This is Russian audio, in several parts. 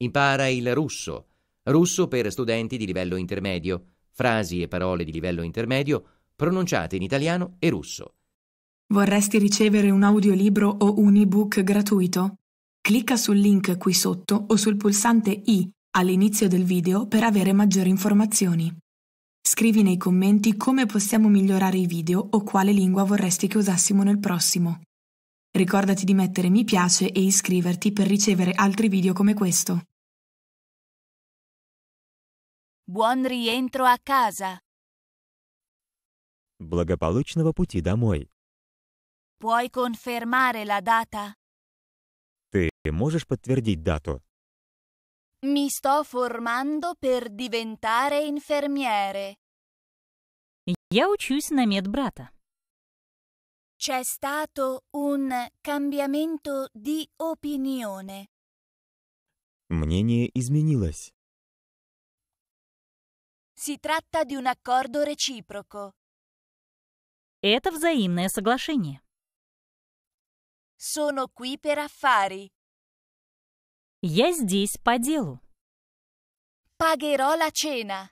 Impara il russo, russo per studenti di livello intermedio, frasi e parole di livello intermedio pronunciate in italiano e russo. Vorresti ricevere un audiolibro o un ebook gratuito? Clicca sul link qui sotto o sul pulsante I all'inizio del video per avere maggiori informazioni. Scrivi nei commenti come possiamo migliorare i video o quale lingua vorresti che usassimo nel prossimo. Ricordati di mettere mi piace e iscriverti per ricevere altri video come questo. Buon rientro a casa. Благополучного пути домой. Puoi confermare la data? Ты можешь подтвердить дату? Mi sto formando per diventare infermiere. Я учусь на медбрата. C'è stato un cambiamento di opinione. Мнение изменилось. Si tratta di un accordo reciproco. Это взаимное соглашение. Sono qui per affari. Я здесь по делу. Pagherò la cena.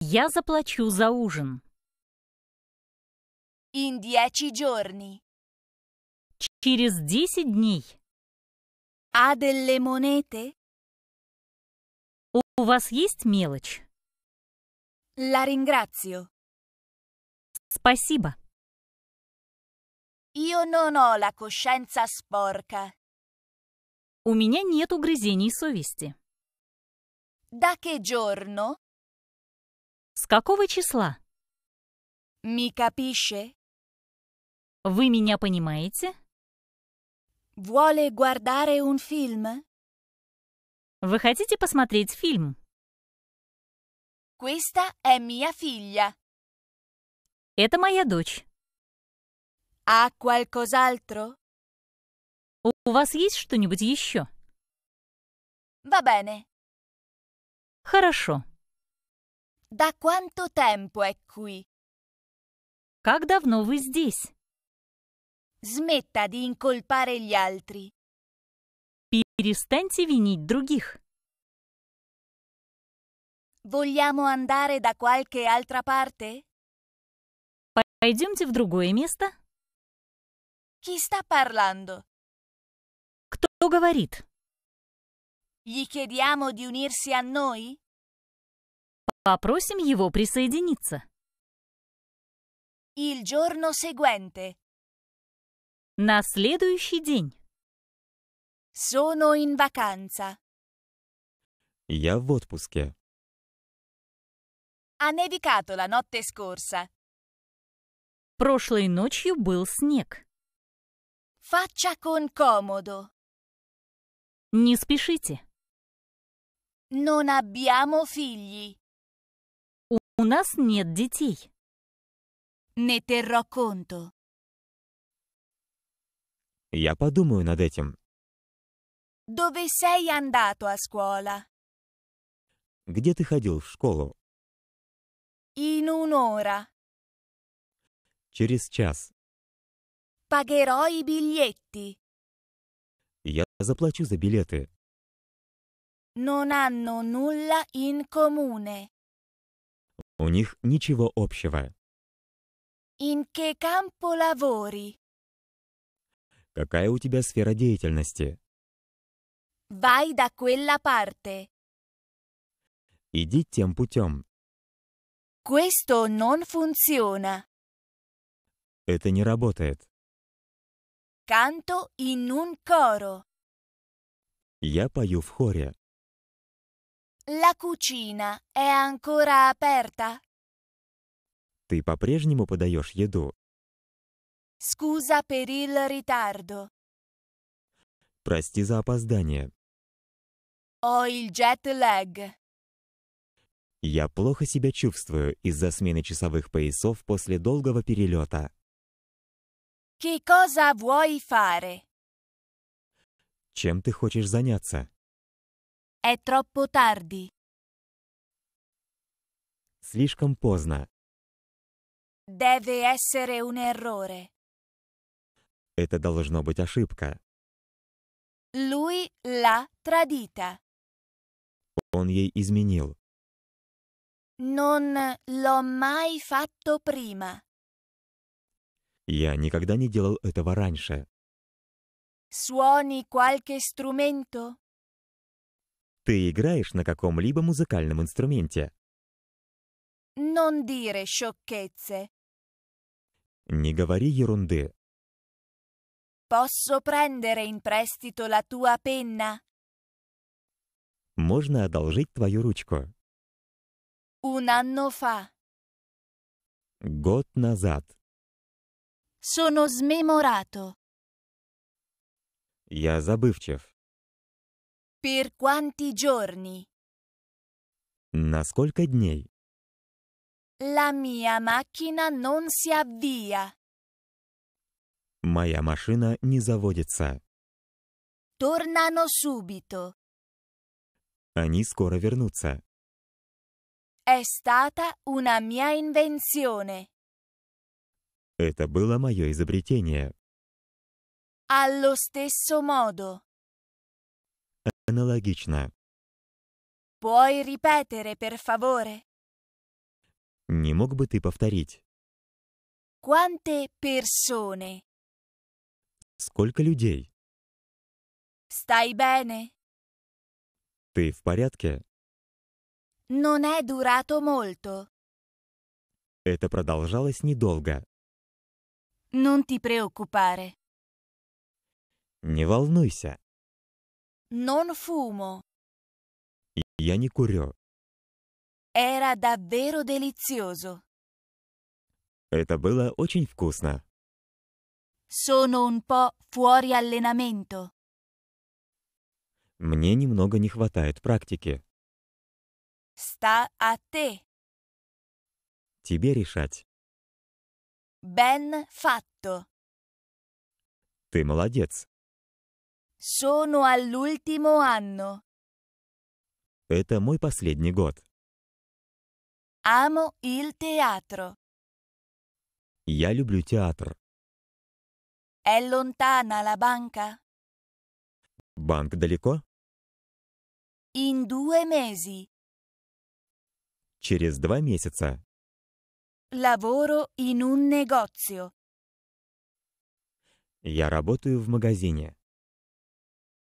Я заплачу за ужин. In dieci giorni. Через десять дней. Ha delle monete? У вас есть мелочь? La ringrazio. Спасибо. Io non ho la coscienza sporca. У меня нет угрызений совести. Da che giorno? С какого числа? Mi capisce? Вы меня понимаете? Vuole guardare un film? Вы хотите посмотреть фильм? Questa è mia figlia. Это моя дочь. Ha qualcos'altro? У вас есть что-нибудь еще? Va bene. Хорошо. Da quanto tempo è qui? Как давно вы здесь? Smetta di incolpare gli altri. Перестаньте винить других. Vogliamo andare da qualche altra parte? Пойдемте в другое место. Chi sta parlando? Кто говорит? Gli chiediamo di unirsi a noi? Попросим его присоединиться. Il giorno seguente. На следующий день. Sono in vacanza. Я в отпуске. Ha nevicato la notte scorsa. Прошлой ночью был снег. Faccia con comodo. Не спешите. Non abbiamo figli. У нас нет детей. Ne terrò conto. Я подумаю над этим. Dove sei andato a scuola? Где ты ходил в школу? In un'ora. Через час. Pagherò i biglietti. Я заплачу за билеты. Non hanno nulla in comune. У них ничего общего. In che campo lavori? Какая у тебя сфера деятельности? Vai da quella parte. Иди тем путем. Questo non funziona. Это не работает. Canto in un coro. Я пою в хоре. La cucina è ancora aperta? Ты по-прежнему подаешь еду? Scusa per il ritardo. Прости за опоздание. Ho il jet lag. Я плохо себя чувствую из-за смены часовых поясов после долгого перелета. Che cosa vuoi fare? Чем ты хочешь заняться? È troppo tardi. Слишком поздно. Deve essere un errore. Это должно быть ошибка. Луи Ла Традита. Он ей изменил. Non l'ho mai fatto prima. Я никогда не делал этого раньше. Suoni qualche strumento? Ты играешь на каком-либо музыкальном инструменте? Non dire sciocchezze. Не говори ерунды. Posso prendere in prestito la tua penna? Можно одолжить твою ручку? Un anno fa. Год назад. Sono smemorato. Я забывчив. Per quanti giorni? На сколько дней? La mia macchina non si avvia. Моя машина не заводится. Торнано субито. Они скоро вернутся. È stata una mia Это было мое изобретение. Allo stesso modo. Аналогично. Puoi ripetere, per favore? Не мог бы ты повторить? Quante persone Сколько людей? Stai bene? Ты в порядке? Non è durato molto. Это продолжалось недолго. Non ti preoccupare. Не волнуйся. Non fumo. Я не курю. Era davvero delizioso. Это было очень вкусно. Sono un po' fuori allenamento. Мне немного не хватает практики. Sta a te. Тебе решать. Ben fatto. Ты молодец. Sono all'ultimo anno. Это мой последний год. Amo il teatro. Я люблю театр. È lontana la banca? Банк далеко? In due mesi. Через два месяца. Lavoro in un negozio. Я работаю в магазине.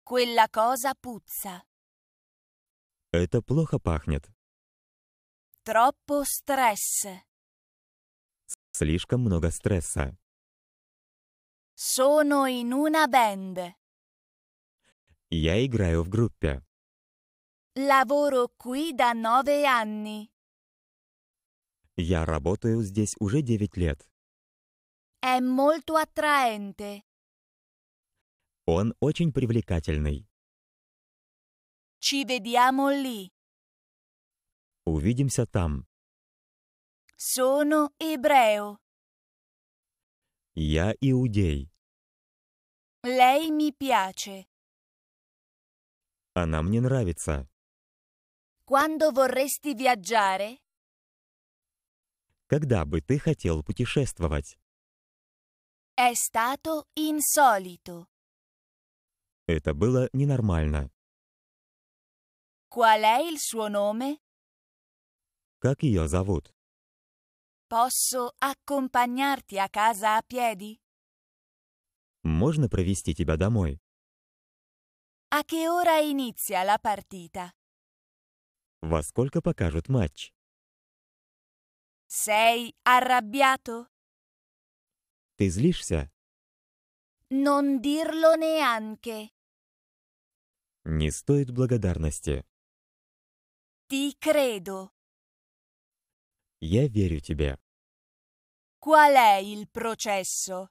Quella cosa puzza. Это плохо пахнет. Troppo stress. Слишком много стресса. Sono in una band. Я играю в группе. Lavoro qui da nove anni. Я работаю здесь уже девять лет. È molto attraente. Он очень привлекательный. Ci vediamo lì. Увидимся там. Sono ebreo. Я иудей. Lei mi piace. Она мне нравится. Quando vorresti viaggiare? Когда бы ты хотел путешествовать? È stato insolito. Это было ненормально. Qual è il suo nome? Как ее зовут? Posso accompagnarti a casa a piedi? Можно провести тебя домой? А che ora inizia la partita? Во сколько покажут матч? Sei arrabbiato? Ты злишься? Non dirlo neanche. Не стоит благодарности. Ti credo. Я верю тебе. Qual è il processo?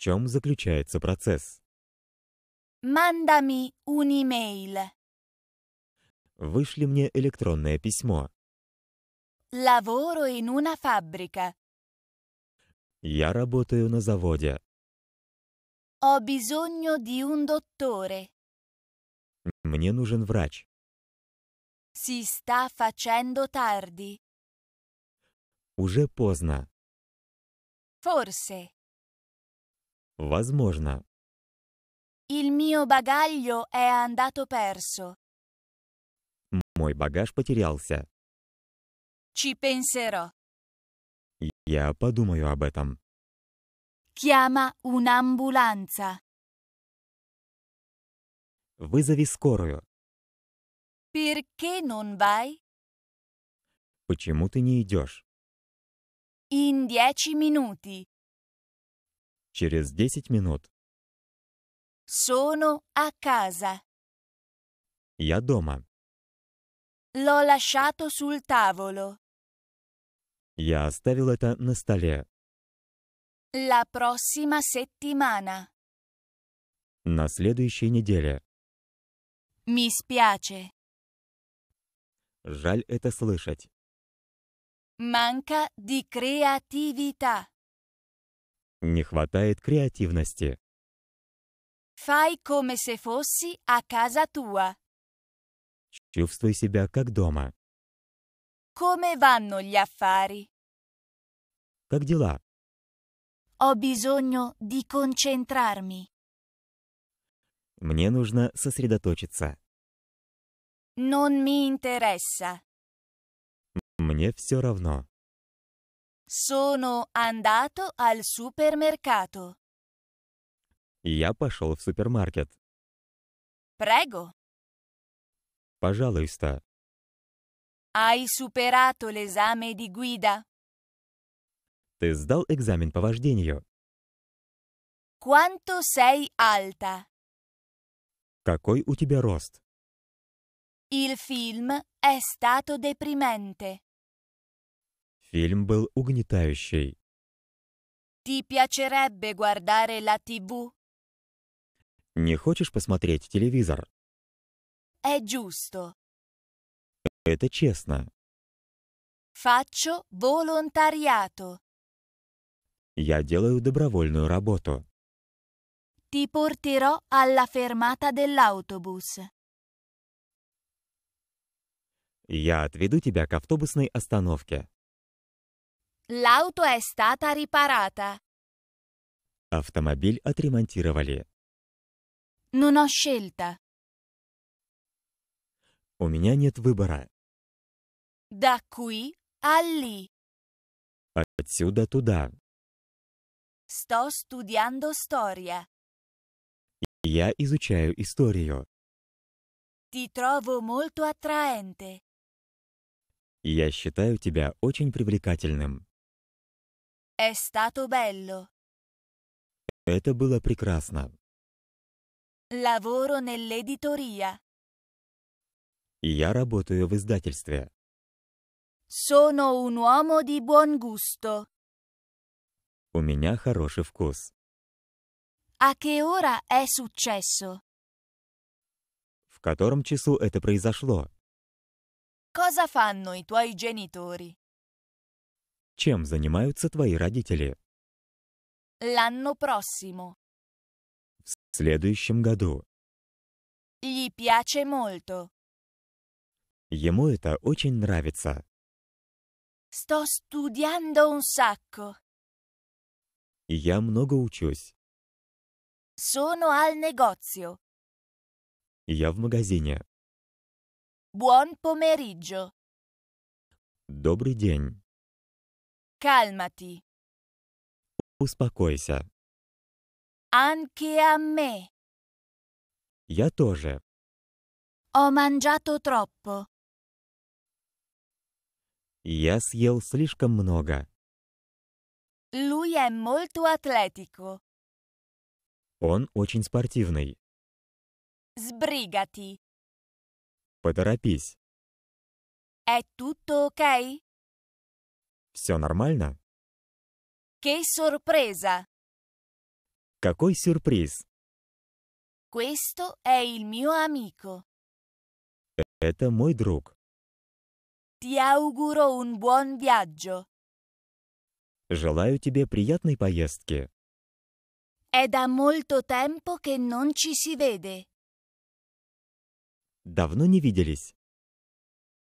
чем заключается процесс. Mandami un email. Вышли мне электронное письмо. Lavoro in una fabbrica. Я работаю на заводе. Ho bisogno di un dottore. Мне нужен врач. Si sta facendo tardi. Уже поздно. Forse. Возможно. Il mio bagaglio è andato perso. Мой багаж потерялся. Ci penserò. Я подумаю об этом. Chiama un'ambulanza. Вызови скорую. Perché non vai? Почему ты не идешь? In dieci minuti. Через 10 минут. Sono a casa. Я дома. L'ho lasciato sul tavolo. Я оставил это на столе. La prossima settimana. На следующей неделе. Mi spiace. Жаль это слышать. Manca di creatività. Не хватает креативности. Fai come se fossi a casa tua. Чувствуй себя как дома. Come vanno gli affari? Как дела? Ho bisogno di concentrarmi. Мне нужно сосредоточиться. Non mi interessa. Мне все равно. Sono andato al supermercato. Я пошел в супермаркет. Prego. Пожалуйста. Hai superato l'esame di guida. Ты сдал экзамен по вождению. Quanto sei alta? Какой у тебя рост? Il film è stato deprimente. Фильм был угнетающий. Ti piacerebbe guardare la TV? Не хочешь посмотреть телевизор? È giusto. Это честно. Faccio volontariato. Я делаю добровольную работу. Ti porterò alla fermata dell'autobus. Я отведу тебя к автобусной остановке. L'auto è stata riparata. Автомобиль отремонтировали. Non ho scelta. У меня нет выбора. Da qui a lì. Отсюда туда. Sto studiando storia. Я изучаю историю. Ti trovo molto attraente. Я считаю тебя очень привлекательным. È stato bello. Это было прекрасно. Lavoro nell'editoria. Я работаю в издательстве. Sono un uomo di buon gusto. У меня хороший вкус. A che ora è successo? В котором часу это произошло? Cosa fanno i tuoi genitori? Чем занимаются твои родители? L'anno prossimo. В следующем году. Gli piace molto. Ему это очень нравится. Sto studiando un sacco. Я много учусь. Sono al negozio. Я в магазине. Buon pomeriggio. Добрый день. Calmati. Успокойся. Anche a me. Я тоже. Ho mangiato troppo. Я съел слишком много. Lui è molto atletico. Он очень спортивный. Sbrigati. Поторопись. È tutto ok? Все нормально? Che sorpresa! Какой сюрприз? Questo è il mio amico. Это мой друг. Ti auguro un buon viaggio. Желаю тебе приятной поездки. È da molto tempo che non ci si vede. Давно не виделись.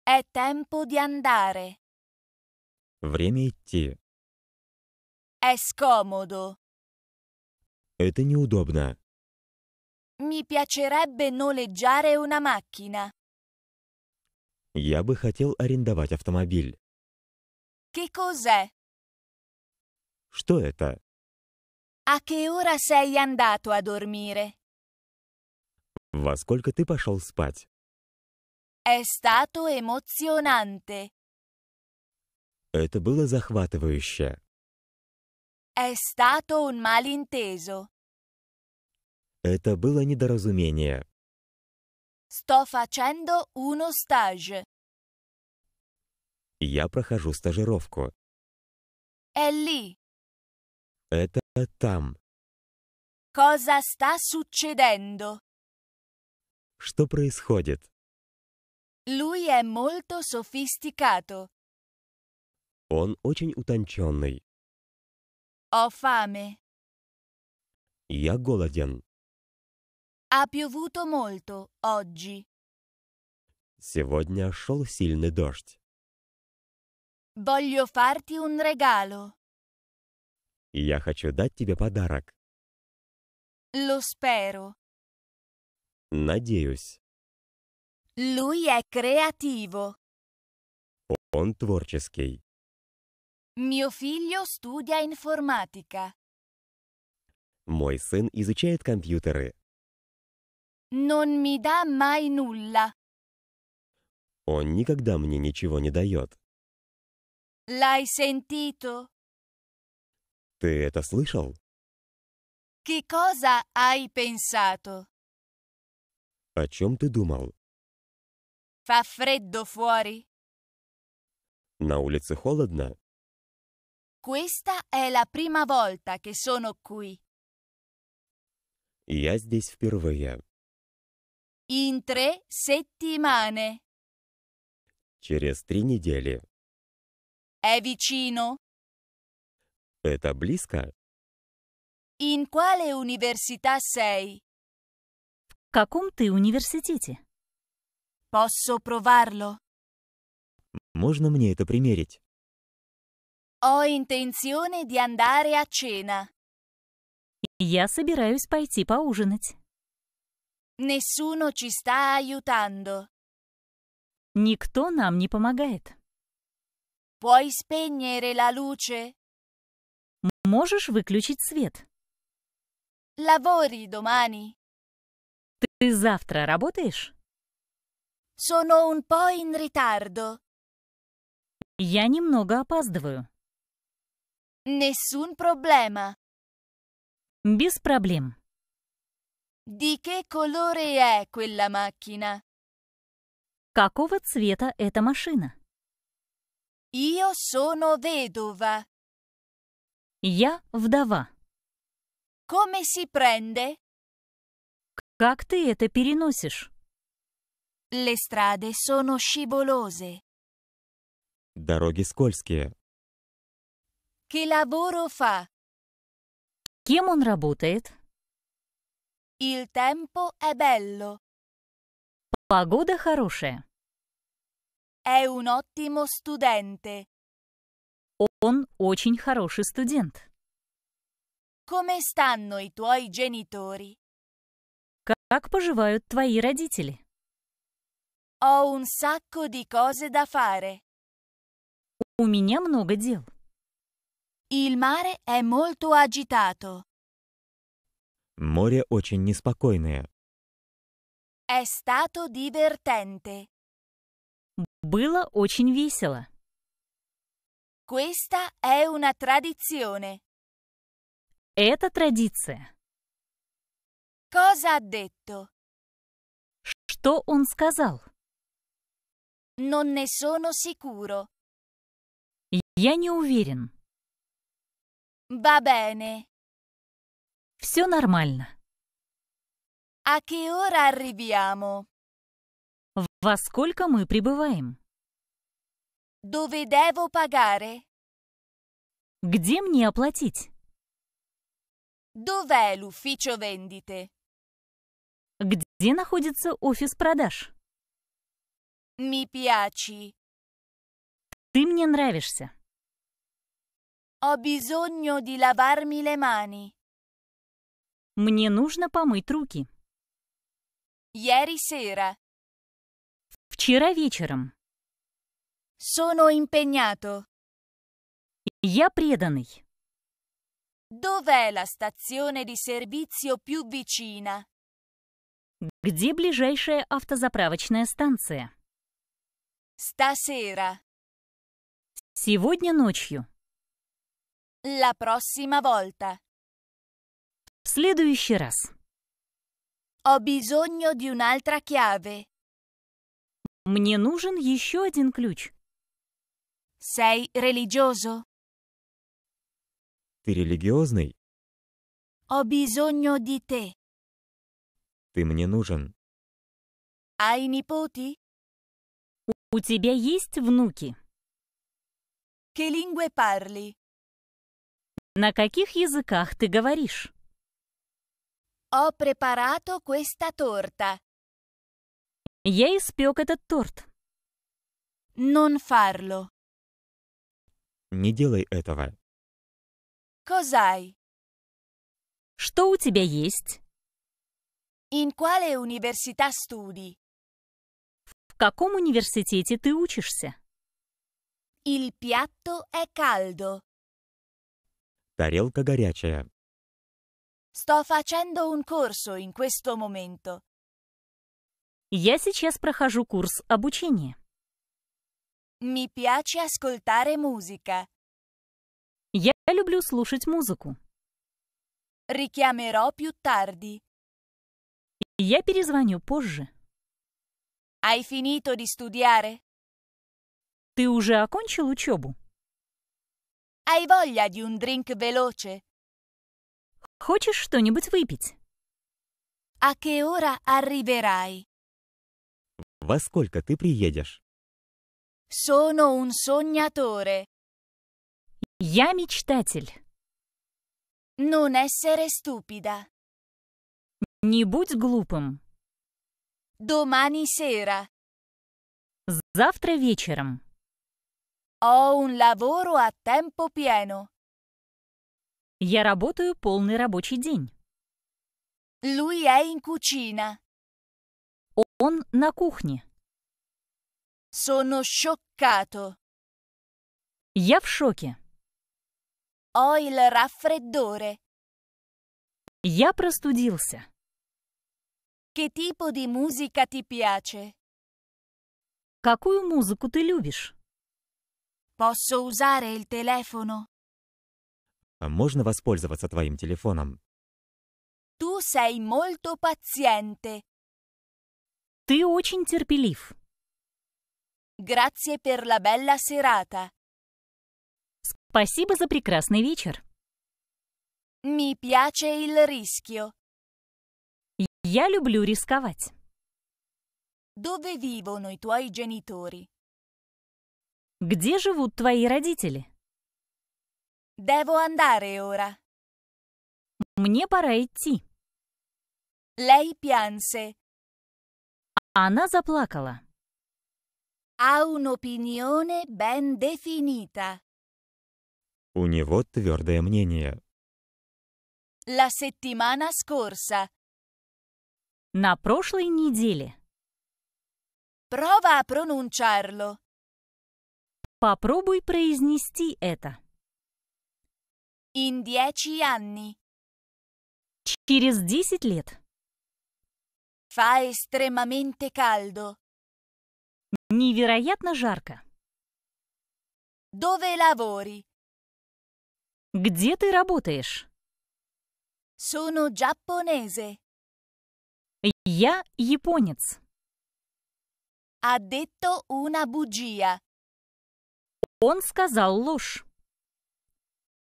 È tempo di andare. Время идти. È scomodo. Это неудобно. Mi piacerebbe noleggiare una macchina. Я бы хотел арендовать автомобиль. Che cos'è? Что это? A che ora sei andato a dormire? Во сколько ты пошел спать? È stato emozionante. Это было захватывающе. È stato un malinteso. Это было недоразумение. Sto facendo uno stage. Я прохожу стажировку. È lì. Это там. Cosa sta succedendo? Что происходит? Lui è molto sofisticato. Он очень утонченный. Ho fame. Я голоден. Ha piovuto molto oggi. Сегодня шел сильный дождь. Voglio farti un regalo. Я хочу дать тебе подарок. Lo spero. Надеюсь. Lui è creativo. Он творческий. Mio figlio studia informatica. Мой сын изучает компьютеры. Non mi dà mai nulla. Он никогда мне ничего не дает. L'hai sentito? Ты это слышал? Che cosa hai pensato? О чем ты думал? Fa freddo fuori? На улице холодно? Questa è la prima volta che sono qui. Я здесь впервые. In tre settimane. Через три недели. È vicino? Это близко? In quale università sei? В каком ты университете? Posso provarlo? Можно мне это примерить? Ho intenzione di andare a cena. Я собираюсь пойти поужинать. Nessuno ci sta aiutando. Никто нам не помогает. Puoi spegnere la luce? Можешь выключить свет? Lavori domani? Ты завтра работаешь? Sono un po' in ritardo. Я немного опаздываю. Nessun problema. Без проблем. Di che colore è quella macchina? Какого цвета эта машина? Io sono vedova. Я вдова. Come si prende? Как ты это переносишь? Le strade sono scivolose. Дороги скользкие. Che lavoro fa? Кем он работает? Il tempo è bello. Погода хорошая. È un ottimo studente. Он очень хороший студент. Come stanno i tuoi genitori? Как поживают твои родители? Ho un sacco di cose da fare. У меня много дел. Il mare è molto agitato. Море очень неспокойное. È stato divertente. Было очень весело. Questa è una tradizione. Это традиция. Cosa ha detto? Что он сказал? Non ne sono sicuro. Я не уверен. Va bene. Все нормально. A che ora arriviamo? Во сколько мы прибываем? Dove devo pagare? Где мне оплатить? Dov'è l'ufficio vendite? Где находится офис продаж? Mi piaci. Ты мне нравишься. Ho bisogno di lavarmi le mani. Мне нужно помыть руки. Ieri sera. Вчера вечером. Sono impegnato. Я преданный. Dov'è la stazione di servizio più vicina? Где ближайшая автозаправочная станция? Stasera. Сегодня ночью. La prossima volta. В следующий раз. Ho bisogno di un'altra chiave. Мне нужен еще один ключ. Sei religioso? Ты религиозный? Ho bisogno di te. Ты мне нужен. Hai nipoti? У тебя есть внуки? Che lingue parli? На каких языках ты говоришь? Ho preparato questa torta. Я испек этот торт. Non farlo. Не делай этого. Cos'hai? Что у тебя есть? In quale università studi? В каком университете ты учишься? Il piatto è caldo. Тарелка горячая. Sto facendo un corso in questo momento. Я сейчас прохожу курс обучения. Mi piace ascoltare musica. Я люблю слушать музыку. Richiamerò più tardi. Я перезвоню позже. Hai finito di studiare? Ты уже окончил учебу? Hai voglia di un drink veloce? Хочешь что-нибудь выпить? A che ora arriverai? Во сколько ты приедешь? Sono un sognatore. Я мечтатель. Non essere stupida. Не будь глупым. Domani sera. Завтра вечером. Ho un lavoro a tempo pieno. Я работаю полный рабочий день. Lui è in cucina. Он на кухне. Sono scioccato. Я в шоке. Ho il raffreddore. Я простудился. Che tipo di musica ti piace? Какую музыку ты любишь? Posso usare il telefono? Можно воспользоваться твоим телефоном? Tu sei molto paziente. Ты очень терпелив. Grazie per la bella serata. Спасибо за прекрасный вечер. Mi piace il rischio. Я люблю рисковать. Dove vivono i tuoi genitori? Где живут твои родители? Devo andare ora. Мне пора идти. Lei pianse. Она заплакала. Ha un'opinione ben definita. У него твердое мнение. La settimana scorsa. На прошлой неделе. Prova a pronunciarlo. Попробуй произнести это. In dieci anni. Через 10 лет. Fa estremamente caldo. Невероятно жарко. Dove lavori? Где ты работаешь? Sono giapponese. Я японец. Ha detto una bugia. Он сказал ложь.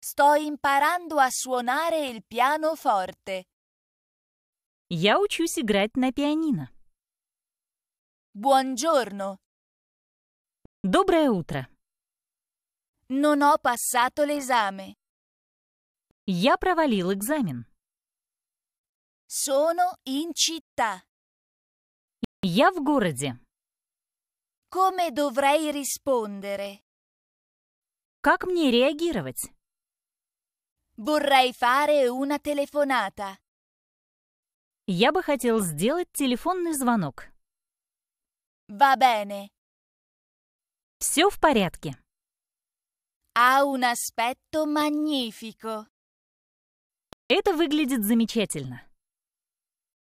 Sto imparando a suonare il pianoforte. Я учусь играть на пианино. Buongiorno. Доброе утро. Non ho passato l'esame. Я провалил экзамен. Sono in città. Я в городе. Come dovrei rispondere? Как мне реагировать? Vorrei fare una telefonata. Я бы хотел сделать телефонный звонок. Va bene. Все в порядке. Ha un aspetto magnifico. Это выглядит замечательно.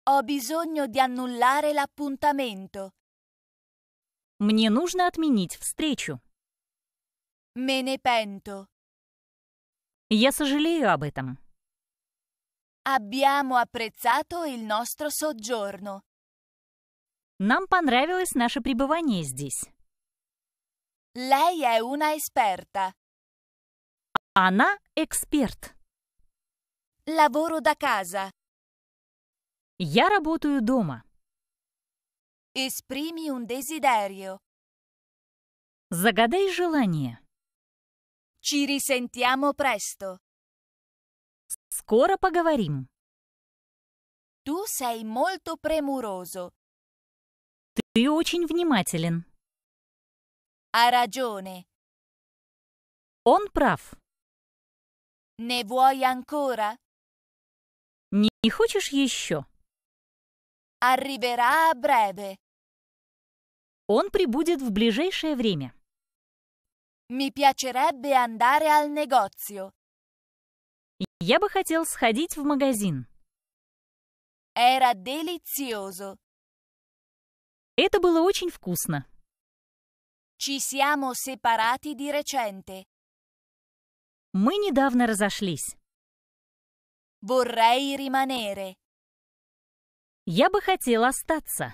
Ho bisogno di annullare l'appuntamento. Мне нужно отменить встречу. Me ne pento. Я сожалею об этом. Abbiamo apprezzato il nostro soggiorno. Нам понравилось наше пребывание здесь. Lei è una esperta. Она эксперт. Lavoro da casa. Я работаю дома. Esprimi un desiderio. Загадай желание. Ci risentiamo presto. Скоро поговорим. Tu sei molto premuroso. Ты очень внимателен. Ha ragione. Он прав. Ne vuoi ancora? Не, не хочешь еще? Arriverà a breve. Он прибудет в ближайшее время. Mi piacerebbe andare al negozio. Я бы хотел сходить в магазин. Era delizioso. Это было очень вкусно. Ci siamo separati di recente. Мы недавно разошлись. Vorrei rimanere. Я бы хотел остаться.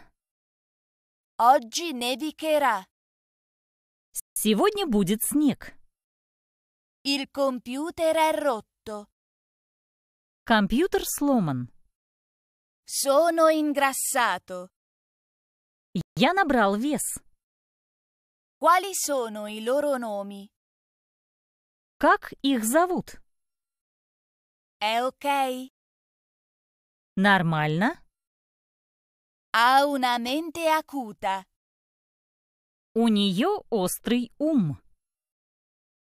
Oggi nevicherà. Сегодня будет снег. Il computer è rotto. Компьютер сломан. Sono ingrassato. Я набрал вес. Quali sono i loro nomi? Как их зовут? È ok. Нормально. Ha una mente acuta. У нее острый ум.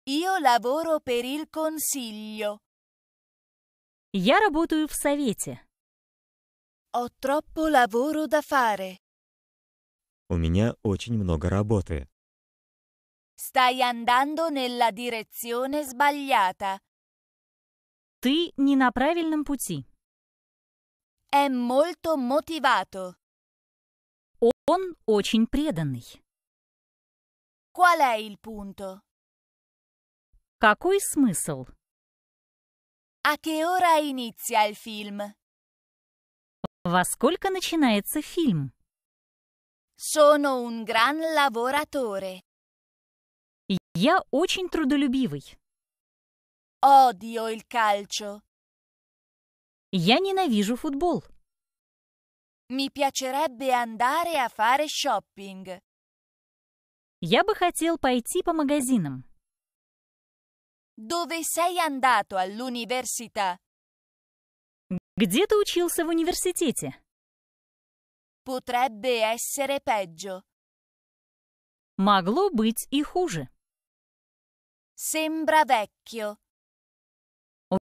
Io lavoro per il consiglio. Я работаю в совете. Ho troppo lavoro da fare. У меня очень много работы. Stai andando nella direzione sbagliata. Ты не на правильном пути. È molto motivato. Он очень преданный. Qual è il punto? Какой смысл? A che ora inizia il film? Во сколько начинается фильм? Sono un gran lavoratore. Я очень трудолюбивый. Odio il calcio. Я ненавижу футбол. Mi piacerebbe andare a fare shopping. Я бы хотел пойти по магазинам. Dove sei andato all'università? Где ты учился в университете? Potrebbe essere peggio. Могло быть и хуже. Sembra vecchio.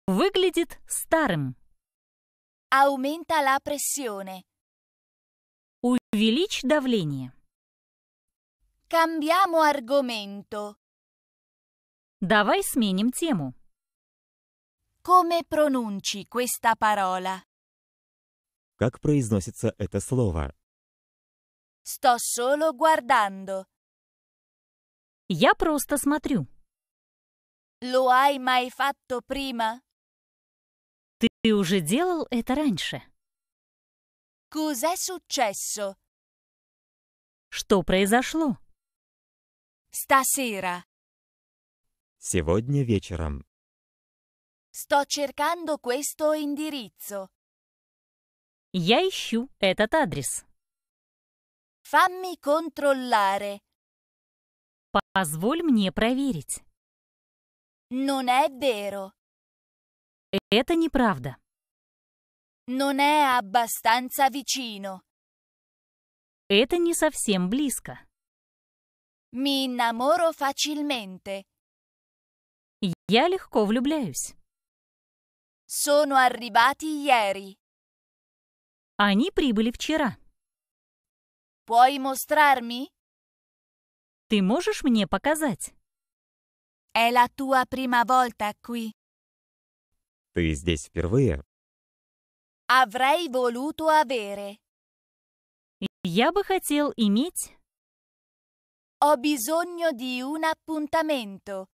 Выглядит старым. Aumenta la pressione. Увеличь давление. Cambiamo argomento. Давай сменим тему. Come pronunci questa parola? Как произносится это слово? Sto solo guardando. Я просто смотрю. Lo hai mai fatto prima? Ты уже делал это раньше. Cos'è successo? Что произошло? Stasera. Сегодня вечером. Sto cercando questo indirizzo. Я ищу этот адрес. Fammi controllare. Позволь мне проверить. Non è vero. Это неправда. Non è abbastanza vicino. Это не совсем близко. Mi innamoro facilmente. Я легко влюбляюсь. Sono arrivati ieri. Они прибыли вчера. Puoi mostrarmi? Ты можешь мне показать? È la tua prima volta qui. Ты здесь впервые? Avrei voluto avere. Я бы хотел иметь... Ho bisogno di un appuntamento.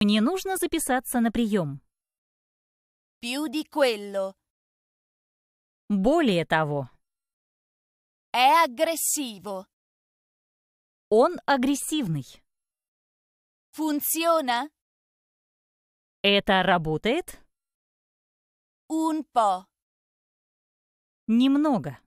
Мне нужно записаться на прием. Più di quello. Более того. È aggressivo. Он агрессивный. Funziona? Это работает? Un po'. Немного.